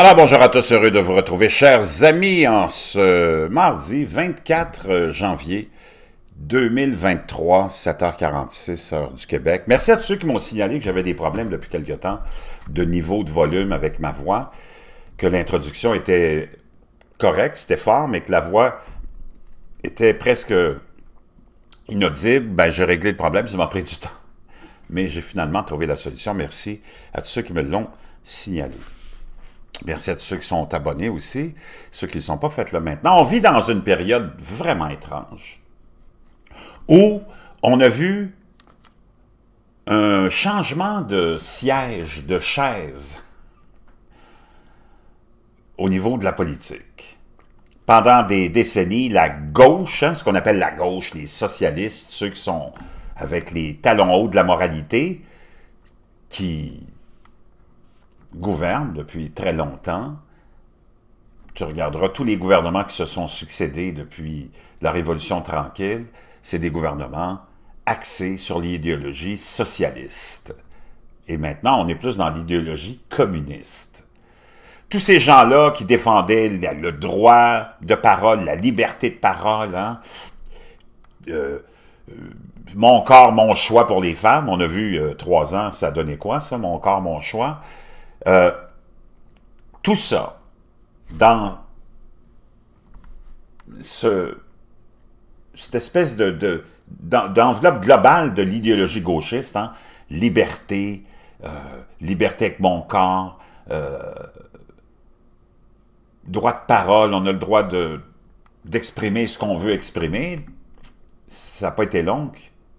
Alors bonjour à tous, heureux de vous retrouver, chers amis, en ce mardi 24 euh, janvier 2023, 7h46, heure du Québec. Merci à tous ceux qui m'ont signalé que j'avais des problèmes depuis quelque temps de niveau de volume avec ma voix, que l'introduction était correcte, c'était fort, mais que la voix était presque inaudible. Ben, j'ai réglé le problème, ça m'a pris du temps. Mais j'ai finalement trouvé la solution. Merci à tous ceux qui me l'ont signalé. Merci à tous ceux qui sont abonnés aussi, ceux qui ne sont pas fait là maintenant. On vit dans une période vraiment étrange où on a vu un changement de siège, de chaise au niveau de la politique. Pendant des décennies, la gauche, hein, ce qu'on appelle la gauche, les socialistes, ceux qui sont avec les talons hauts de la moralité, qui gouverne depuis très longtemps. Tu regarderas tous les gouvernements qui se sont succédés depuis la Révolution tranquille, c'est des gouvernements axés sur l'idéologie socialiste. Et maintenant, on est plus dans l'idéologie communiste. Tous ces gens-là qui défendaient le droit de parole, la liberté de parole, hein, euh, euh, mon corps, mon choix pour les femmes, on a vu euh, trois ans, ça donnait quoi ça, mon corps, mon choix euh, tout ça, dans ce, cette espèce de, d'enveloppe globale de l'idéologie gauchiste, hein, liberté, euh, liberté avec mon corps, euh, droit de parole, on a le droit d'exprimer ce qu'on veut exprimer, ça n'a pas été long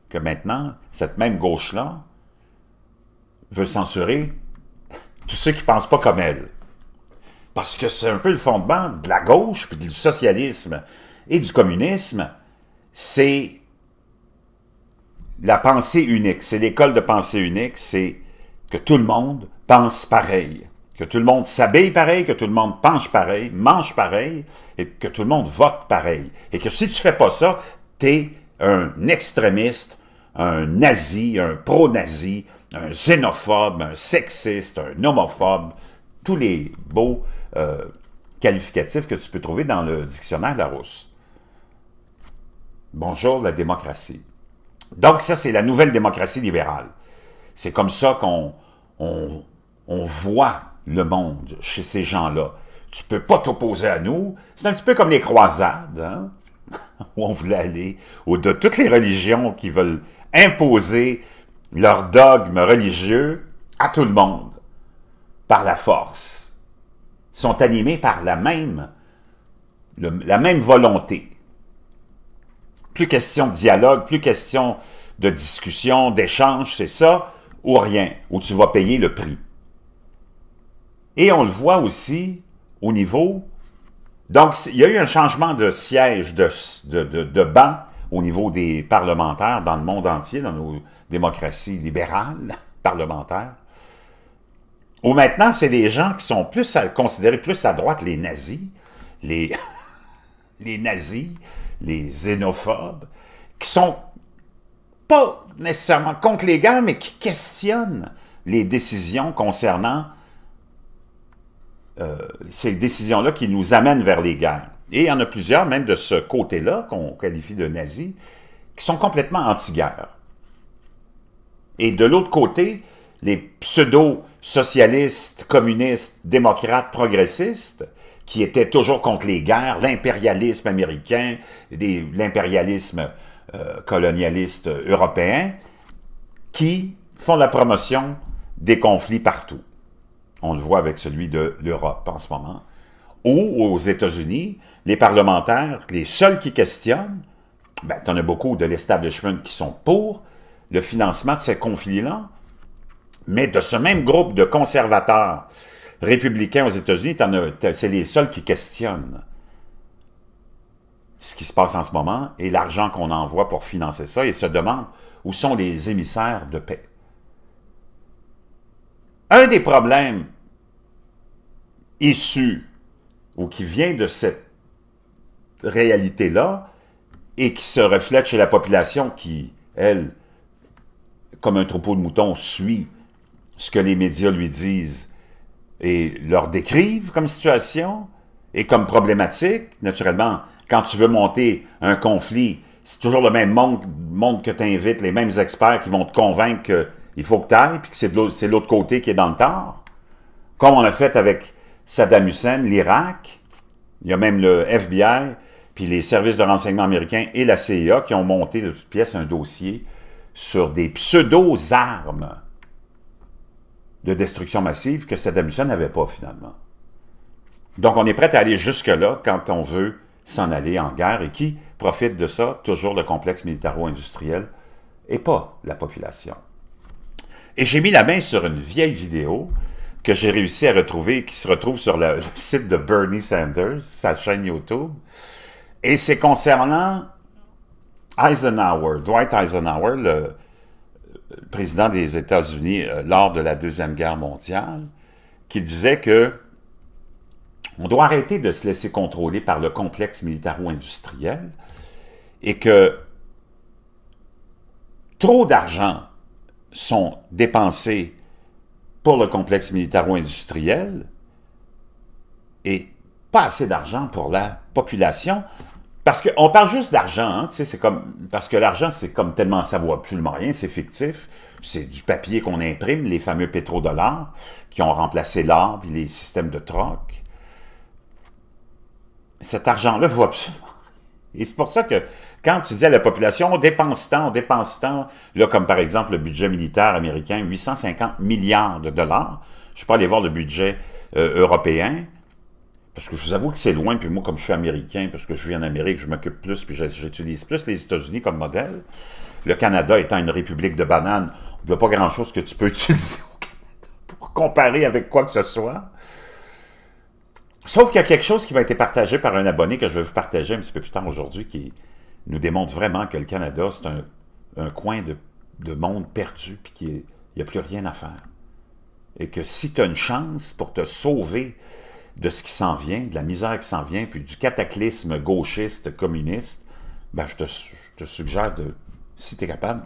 que maintenant, cette même gauche-là veut censurer tous ceux qui ne pensent pas comme elle. Parce que c'est un peu le fondement de la gauche, puis du socialisme et du communisme, c'est la pensée unique, c'est l'école de pensée unique, c'est que tout le monde pense pareil, que tout le monde s'habille pareil, que tout le monde penche pareil, mange pareil, et que tout le monde vote pareil. Et que si tu fais pas ça, tu es un extrémiste, un nazi, un pro-nazi, un xénophobe, un sexiste, un homophobe, tous les beaux euh, qualificatifs que tu peux trouver dans le dictionnaire Larousse. Bonjour la démocratie. Donc ça, c'est la nouvelle démocratie libérale. C'est comme ça qu'on on, voit le monde chez ces gens-là. Tu peux pas t'opposer à nous. C'est un petit peu comme les croisades, hein? où on voulait aller, ou de toutes les religions qui veulent imposer leurs dogmes religieux à tout le monde, par la force, sont animés par la même, la même volonté. Plus question de dialogue, plus question de discussion, d'échange, c'est ça, ou rien, ou tu vas payer le prix. Et on le voit aussi au niveau... Donc, il y a eu un changement de siège, de, de, de, de banc au niveau des parlementaires dans le monde entier, dans nos démocratie libérale, parlementaire, où maintenant, c'est des gens qui sont plus à, considérer, plus à droite, les nazis, les, les nazis, les xénophobes, qui sont pas nécessairement contre les guerres, mais qui questionnent les décisions concernant euh, ces décisions-là qui nous amènent vers les guerres. Et il y en a plusieurs, même de ce côté-là, qu'on qualifie de nazis, qui sont complètement anti-guerre. Et de l'autre côté, les pseudo-socialistes, communistes, démocrates, progressistes, qui étaient toujours contre les guerres, l'impérialisme américain, l'impérialisme euh, colonialiste européen, qui font la promotion des conflits partout. On le voit avec celui de l'Europe en ce moment. Ou aux États-Unis, les parlementaires, les seuls qui questionnent, ben, tu en as beaucoup de l'establishment qui sont pour, le financement de ces conflits-là, mais de ce même groupe de conservateurs républicains aux États-Unis, c'est les seuls qui questionnent ce qui se passe en ce moment et l'argent qu'on envoie pour financer ça et se demandent où sont les émissaires de paix. Un des problèmes issus ou qui vient de cette réalité-là et qui se reflète chez la population qui, elle, comme un troupeau de moutons, suit ce que les médias lui disent et leur décrivent comme situation et comme problématique. Naturellement, quand tu veux monter un conflit, c'est toujours le même monde, que tu invites, les mêmes experts qui vont te convaincre qu'il faut que tu ailles, puis que c'est l'autre côté qui est dans le tort. Comme on a fait avec Saddam Hussein, l'Irak, il y a même le FBI, puis les services de renseignement américains et la CIA qui ont monté de toutes pièces un dossier sur des pseudo-armes de destruction massive que cette Hussein n'avait pas finalement. Donc on est prêt à aller jusque-là quand on veut s'en aller en guerre et qui profite de ça? Toujours le complexe militaro-industriel et pas la population. Et j'ai mis la main sur une vieille vidéo que j'ai réussi à retrouver, qui se retrouve sur le site de Bernie Sanders, sa chaîne YouTube. Et c'est concernant Eisenhower, Dwight Eisenhower, le président des États-Unis euh, lors de la Deuxième Guerre mondiale, qui disait que on doit arrêter de se laisser contrôler par le complexe militaro-industriel et que trop d'argent sont dépensés pour le complexe militaro-industriel et pas assez d'argent pour la population. Parce qu'on parle juste d'argent, hein, tu sais, c'est comme... Parce que l'argent, c'est comme tellement... Ça ne vaut absolument rien, c'est fictif. C'est du papier qu'on imprime, les fameux pétrodollars qui ont remplacé l'or et les systèmes de troc. Cet argent-là vaut absolument et c'est pour ça que quand tu dis à la population, on dépense tant, on dépense tant, là, comme par exemple le budget militaire américain, 850 milliards de dollars, je ne suis pas allé voir le budget euh, européen, parce que je vous avoue que c'est loin, puis moi, comme je suis américain, parce que je vis en Amérique, je m'occupe plus, puis j'utilise plus les États-Unis comme modèle. Le Canada étant une république de bananes, il n'y a pas grand-chose que tu peux utiliser au Canada pour comparer avec quoi que ce soit. Sauf qu'il y a quelque chose qui m'a été partagé par un abonné que je vais vous partager un petit peu plus tard aujourd'hui, qui nous démontre vraiment que le Canada, c'est un, coin de, de, monde perdu, puis qu'il n'y a plus rien à faire. Et que si tu as une chance pour te sauver de ce qui s'en vient, de la misère qui s'en vient, puis du cataclysme gauchiste, communiste, ben, je, te, suggère, de, si tu es capable,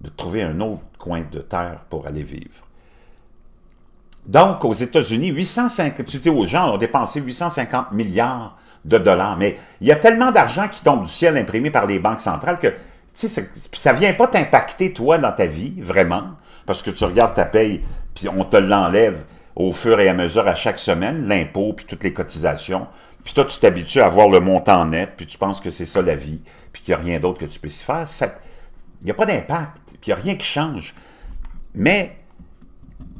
de trouver un autre coin de terre pour aller vivre. Donc, aux États-Unis, tu dis aux gens, on a dépensé 850 milliards de dollars, mais il y a tellement d'argent qui tombe du ciel imprimé par les banques centrales que ça ne vient pas t'impacter, toi, dans ta vie, vraiment, parce que tu regardes ta paye, puis on te l'enlève, au fur et à mesure à chaque semaine, l'impôt, puis toutes les cotisations. Puis toi, tu t'habitues à voir le montant net, puis tu penses que c'est ça la vie, puis qu'il n'y a rien d'autre que tu puisses faire. Il n'y a pas d'impact, puis il n'y a rien qui change. Mais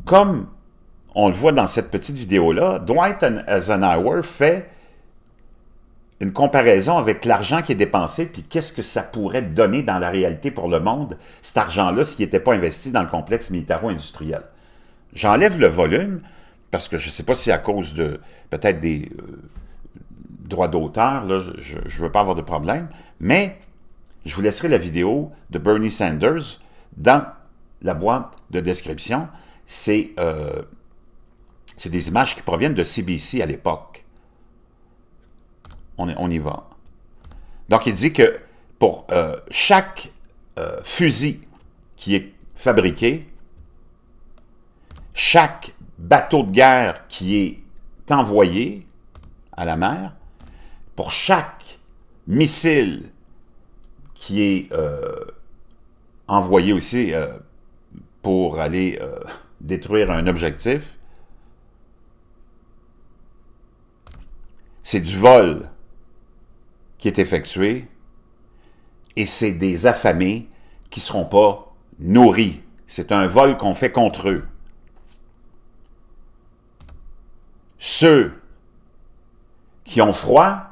comme on le voit dans cette petite vidéo-là, Dwight Eisenhower fait une comparaison avec l'argent qui est dépensé, puis qu'est-ce que ça pourrait donner dans la réalité pour le monde, cet argent-là, s'il n'était pas investi dans le complexe militaro-industriel. J'enlève le volume parce que je ne sais pas si à cause de peut-être des euh, droits d'auteur, je ne veux pas avoir de problème, mais je vous laisserai la vidéo de Bernie Sanders dans la boîte de description. C'est euh, des images qui proviennent de CBC à l'époque. On, y va. Donc, il dit que pour euh, chaque fusil qui est fabriqué, chaque bateau de guerre qui est envoyé à la mer, pour chaque missile qui est euh, envoyé aussi euh, pour aller euh, détruire un objectif, c'est du vol qui est effectué et c'est des affamés qui ne seront pas nourris. C'est un vol qu'on fait contre eux. Ceux qui ont froid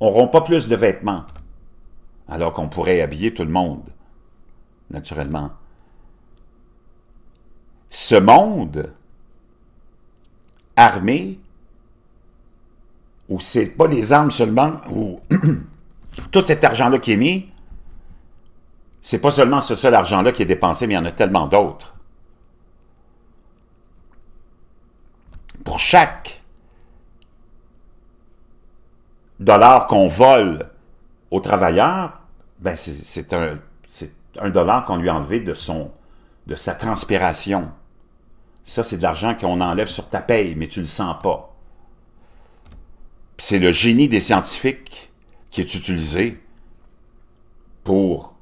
n'auront pas plus de vêtements, alors qu'on pourrait habiller tout le monde, naturellement. Ce monde armé, où c'est pas les armes seulement, où tout cet argent-là qui est mis, c'est pas seulement ce seul argent-là qui est dépensé, mais il y en a tellement d'autres. chaque dollar qu'on vole au travailleur, ben, c'est un, dollar qu'on lui a enlevé de, son, de sa transpiration. Ça, c'est de l'argent qu'on enlève sur ta paye, mais tu ne le sens pas. C'est le génie des scientifiques qui est utilisé pour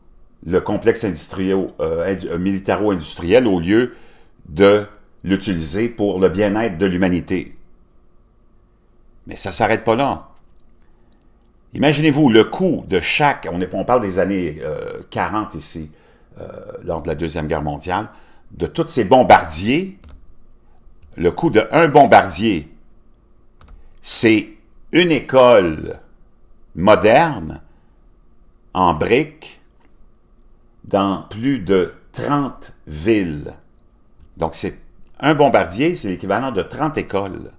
le complexe euh, euh, militaro-industriel au lieu de l'utiliser pour le bien-être de l'humanité. Mais ça ne s'arrête pas là. Imaginez-vous le coût de chaque, on, parle des années 40 euh, ici, euh, lors de la Deuxième Guerre mondiale, de tous ces bombardiers, le coût d'un bombardier, c'est une école moderne en briques dans plus de 30 villes. Donc c'est un bombardier, c'est l'équivalent de 30 écoles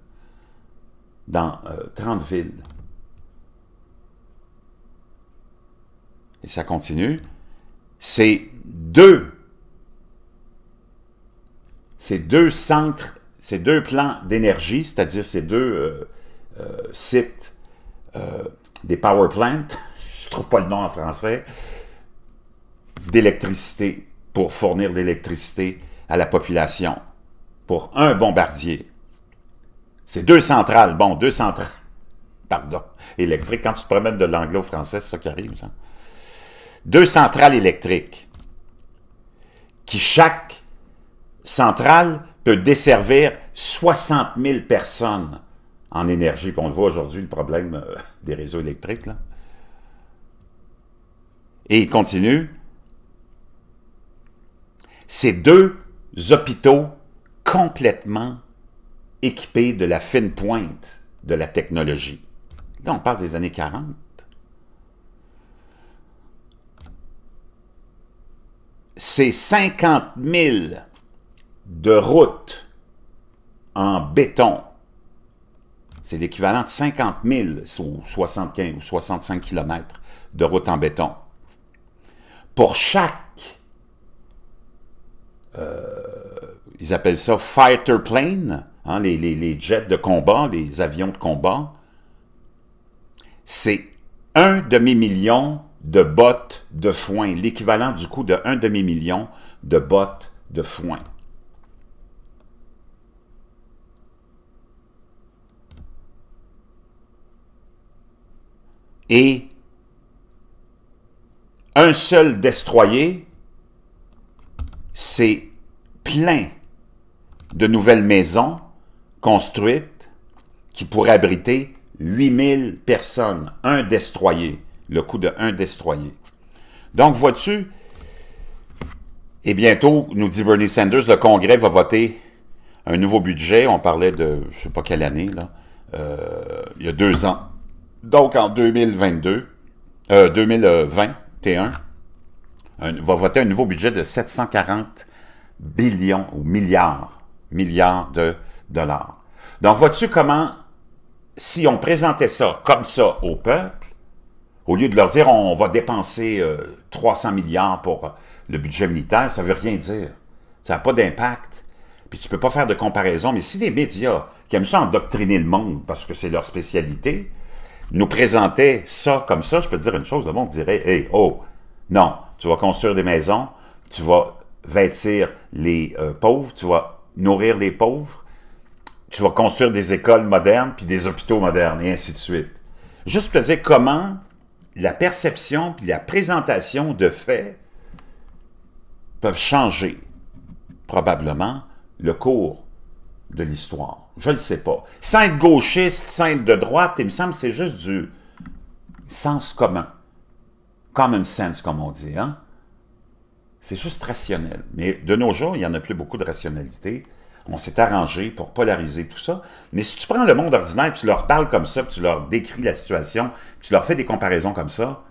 dans 30 euh, villes. Et ça continue. C'est deux, ces deux centres, ces deux plans d'énergie, c'est-à-dire ces deux euh, euh, sites des power plants, je ne trouve pas le nom en français, d'électricité pour fournir l'électricité à la population pour un bombardier. C'est deux centrales, bon, deux centrales, pardon, électriques. Quand tu te promènes de l'anglo-français, c'est ça qui arrive, ça. Deux centrales électriques qui, chaque centrale, peut desservir 60 000 personnes en énergie. qu'on voit aujourd'hui, le problème euh, des réseaux électriques. Et il continue. Ces deux hôpitaux complètement équipé de la fine pointe de la technologie. Là, on parle des années 40. C'est 50 000 de routes en béton. C'est l'équivalent de 50 000 ou 75 ou 65 km de routes en béton. Pour chaque euh, ils appellent ça fighter plane, hein, les, les jets de combat, les avions de combat. C'est un demi-million de bottes de foin, l'équivalent du coût de un demi-million de bottes de foin. Et un seul destroyer, c'est plein de nouvelles maisons construites qui pourraient abriter 8000 personnes, un destroyer, le coût de un destroyer. Donc, vois-tu, et bientôt, nous dit Bernie Sanders, le Congrès va voter un nouveau budget, on parlait de, je ne sais pas quelle année, là, euh, il y a deux ans. Donc, en 2022, euh, 2021, va voter un nouveau budget de 740 billions ou milliards milliards de dollars. Donc, vois-tu comment, si on présentait ça comme ça au peuple, au lieu de leur dire on va dépenser 300 euh, milliards pour le budget militaire, ça ne veut rien dire. Ça n'a pas d'impact. Puis tu ne peux pas faire de comparaison. Mais si les médias, qui aiment ça endoctriner le monde, parce que c'est leur spécialité, nous présentaient ça comme ça, je peux te dire une chose, le monde dirait, hey, oh, non, tu vas construire des maisons, tu vas vêtir les euh, pauvres, tu vas nourrir les pauvres, tu vas construire des écoles modernes, puis des hôpitaux modernes, et ainsi de suite. Juste pour te dire comment la perception, puis la présentation de faits peuvent changer, probablement, le cours de l'histoire. Je ne le sais pas. Sans gauchiste, sans de droite, il me semble que c'est juste du sens commun. Common sense, comme on dit. Hein? C'est juste rationnel. Mais de nos jours, il n'y en a plus beaucoup de rationalité. On s'est arrangé pour polariser tout ça. Mais si tu prends le monde ordinaire, tu leur parles comme ça, puis tu leur décris la situation, tu leur fais des comparaisons comme ça,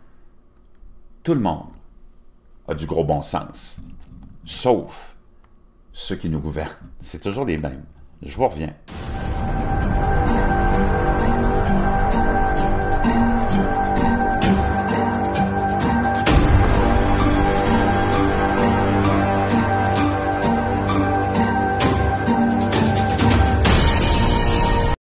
tout le monde a du gros bon sens. Sauf ceux qui nous gouvernent. C'est toujours les mêmes. Je vous reviens.